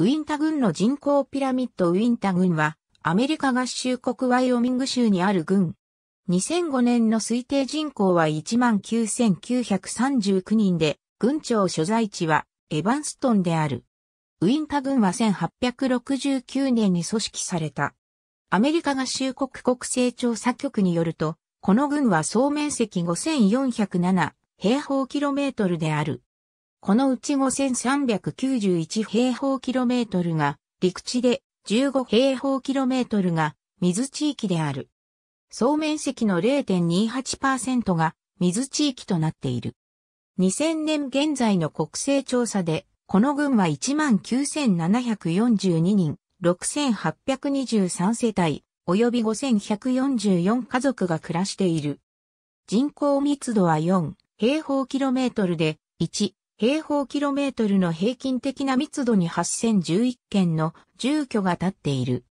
ウィンタ軍の人口ピラミッドウィンタ軍は、アメリカ合衆国ワイオミング州にある軍。2005年の推定人口は19,939人で、軍庁所在地はエバンストンである。ウィンタ軍は1869年に組織された。アメリカ合衆国国勢調査局によると、この軍は総面積5407平方キロメートルである。このうち5391平方キロメートルが陸地で15平方キロメートルが水地域である。総面積の0.28%が水地域となっている。2000年現在の国勢調査で、この群は19,742人、6,823世帯、及び5,144家族が暮らしている。人口密度は4平方キロメートルで、1平方キロメートルの平均的な密度に8011件の住居が建っている。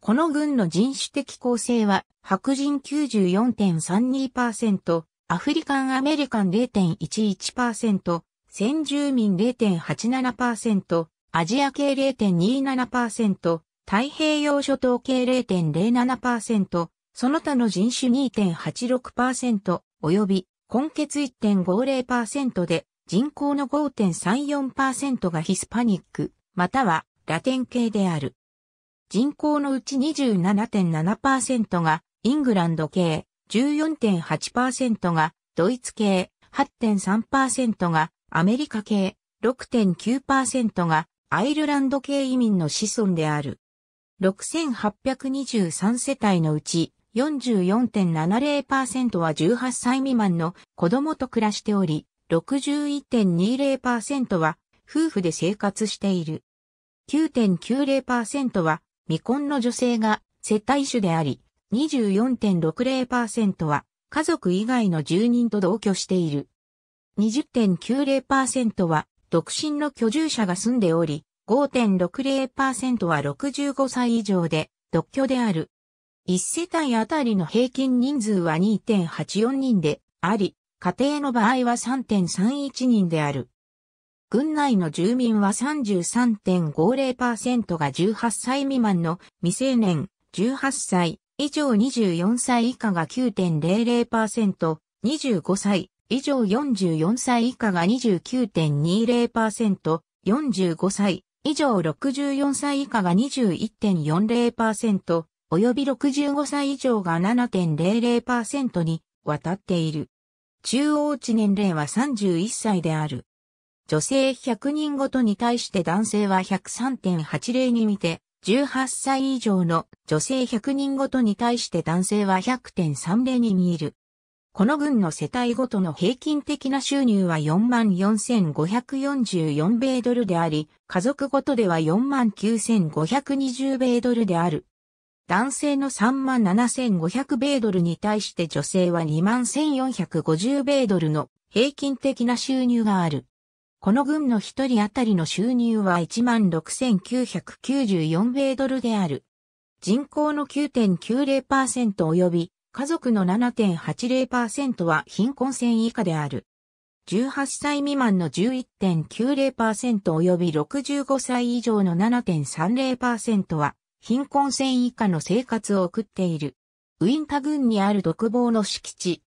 この軍の人種的構成は白人94.32%、アフリカンアメリカン0.11%、先住民0.87%、アジア系0.27%、太平洋諸島系0.07%、その他の人種2.86%、及び、根血1.50%で、人口の5.34%がヒスパニック、またはラテン系である。人口のうち27.7%がイングランド系、14.8%がドイツ系、8.3%がアメリカ系、6.9%がアイルランド系移民の子孫である。6823世帯のうち44.70%は18歳未満の子供と暮らしており、61.20%は夫婦で生活している。9.90%は未婚の女性が接待主であり、24.60%は家族以外の住人と同居している。20.90%は独身の居住者が住んでおり、5.60%は65歳以上で独居である。1世帯あたりの平均人数は2.84人であり、家庭の場合は3.31人である。郡内の住民は33.50%が18歳未満の未成年、18歳以上24歳以下が9.00%、25歳以上44歳以下が29.20%、45歳以上64歳以下が21.40%、及び65歳以上が7.00%に渡っている。中央値年齢は31歳である。女性100人ごとに対して男性は103.80に見て、18歳以上の女性100人ごとに対して男性は100.30に見える。この軍の世帯ごとの平均的な収入は44,544米ドルであり、家族ごとでは49,520米ドルである。男性の37,500米ドルに対して女性は21,450米ドルの平均的な収入がある。この群の一人当たりの収入は16,994米ドルである。人口の9.90%及び家族の7.80%は貧困線以下である。18歳未満の11.90%及び65歳以上の7.30%は貧困線以下の生活を送っている。ウィンタ郡にある独房の敷地。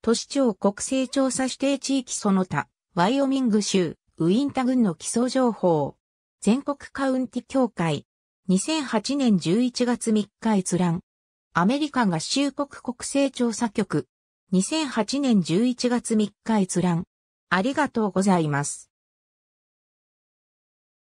都市庁国勢調査指定地域その他、ワイオミング州、ウィンタ郡の基礎情報。全国カウンティ協会。2008年11月3日閲覧。アメリカ合衆国国勢調査局。2008年11月3日閲覧。ありがとうございます。